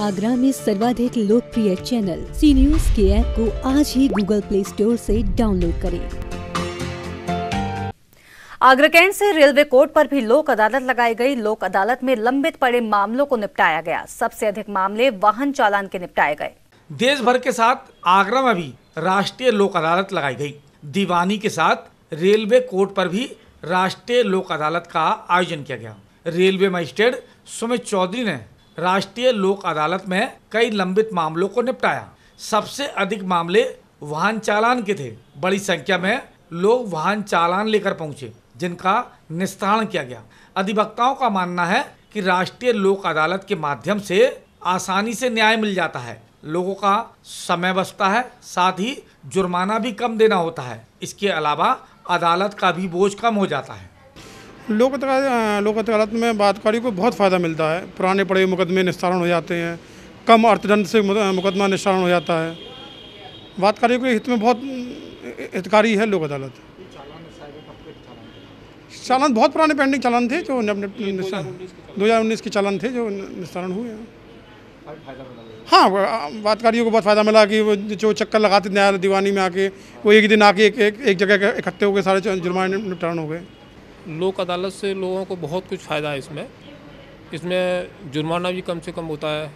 आगरा में सर्वाधिक लोकप्रिय चैनल सी न्यूज के ऐप को आज ही गूगल प्ले स्टोर से डाउनलोड करें आगरा कैंट से रेलवे कोर्ट पर भी लोक अदालत लगाई गई लोक अदालत में लंबित पड़े मामलों को निपटाया गया सबसे अधिक मामले वाहन चालान के निपटाए गए देश भर के साथ आगरा में भी राष्ट्रीय लोक अदालत लगाई गई दीवानी के साथ रेलवे कोर्ट पर भी राष्ट्रीय लोक अदालत का आयोजन किया गया रेलवे मजिस्ट्रेट सुमित चौधरी ने राष्ट्रीय लोक अदालत में कई लंबित मामलों को निपटाया सबसे अधिक मामले वाहन चालान के थे बड़ी संख्या में लोग वाहन चालान लेकर पहुंचे जिनका निस्तारण किया गया अधिवक्ताओं का मानना है कि राष्ट्रीय लोक अदालत के माध्यम से आसानी से न्याय मिल जाता है लोगों का समय बचता है साथ ही जुर्माना भी कम देना होता है इसके अलावा अदालत का भी बोझ कम हो जाता है लोक अदालत लोक अदालत में बातकारी को बहुत फ़ायदा मिलता है पुराने पड़े मुकदमे निस्तारण हो जाते हैं कम अर्थदंड से मुकदमा निस्तारण हो जाता है बातकारी के हित में बहुत हितकारी है लोक अदालत चालान बहुत पुराने पेंडिंग चालान थे जो दो हज़ार उन्नीस के चालान थे जो निस्तारण हुए हैं हाँ बातकारियों को बहुत फ़ायदा मिला कि वो जो चक्कर लगाते न्यायालय दीवानी में आके वो एक दिन आके एक एक, एक जगह इकट्ठे हो गए सारे जुर्माने निपटारण हो गए लोक अदालत से लोगों को बहुत कुछ फ़ायदा है इसमें इसमें जुर्माना भी कम से कम होता है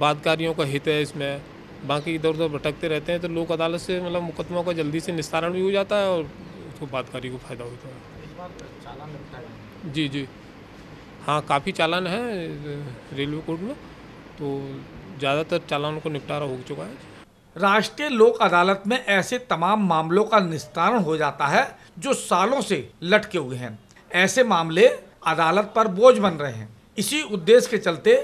बादकारियों का हित है इसमें बाकी इधर उधर भटकते रहते हैं तो लोक अदालत से मतलब मुकदमों का जल्दी से निस्तारण भी हो जाता है और उसको तो बादकारी को फ़ायदा होता तो है जी जी हाँ काफ़ी चालान है रेलवे कोर्ट में तो ज़्यादातर चालानों को निपटारा हो चुका है राष्ट्रीय लोक अदालत में ऐसे तमाम मामलों का निस्तारण हो जाता है जो सालों से लटके हुए हैं ऐसे मामले अदालत पर बोझ बन रहे हैं इसी उद्देश्य के चलते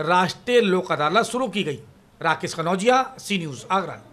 राष्ट्रीय लोक अदालत शुरू की गई राकेश कनौजिया सी न्यूज़ आगरा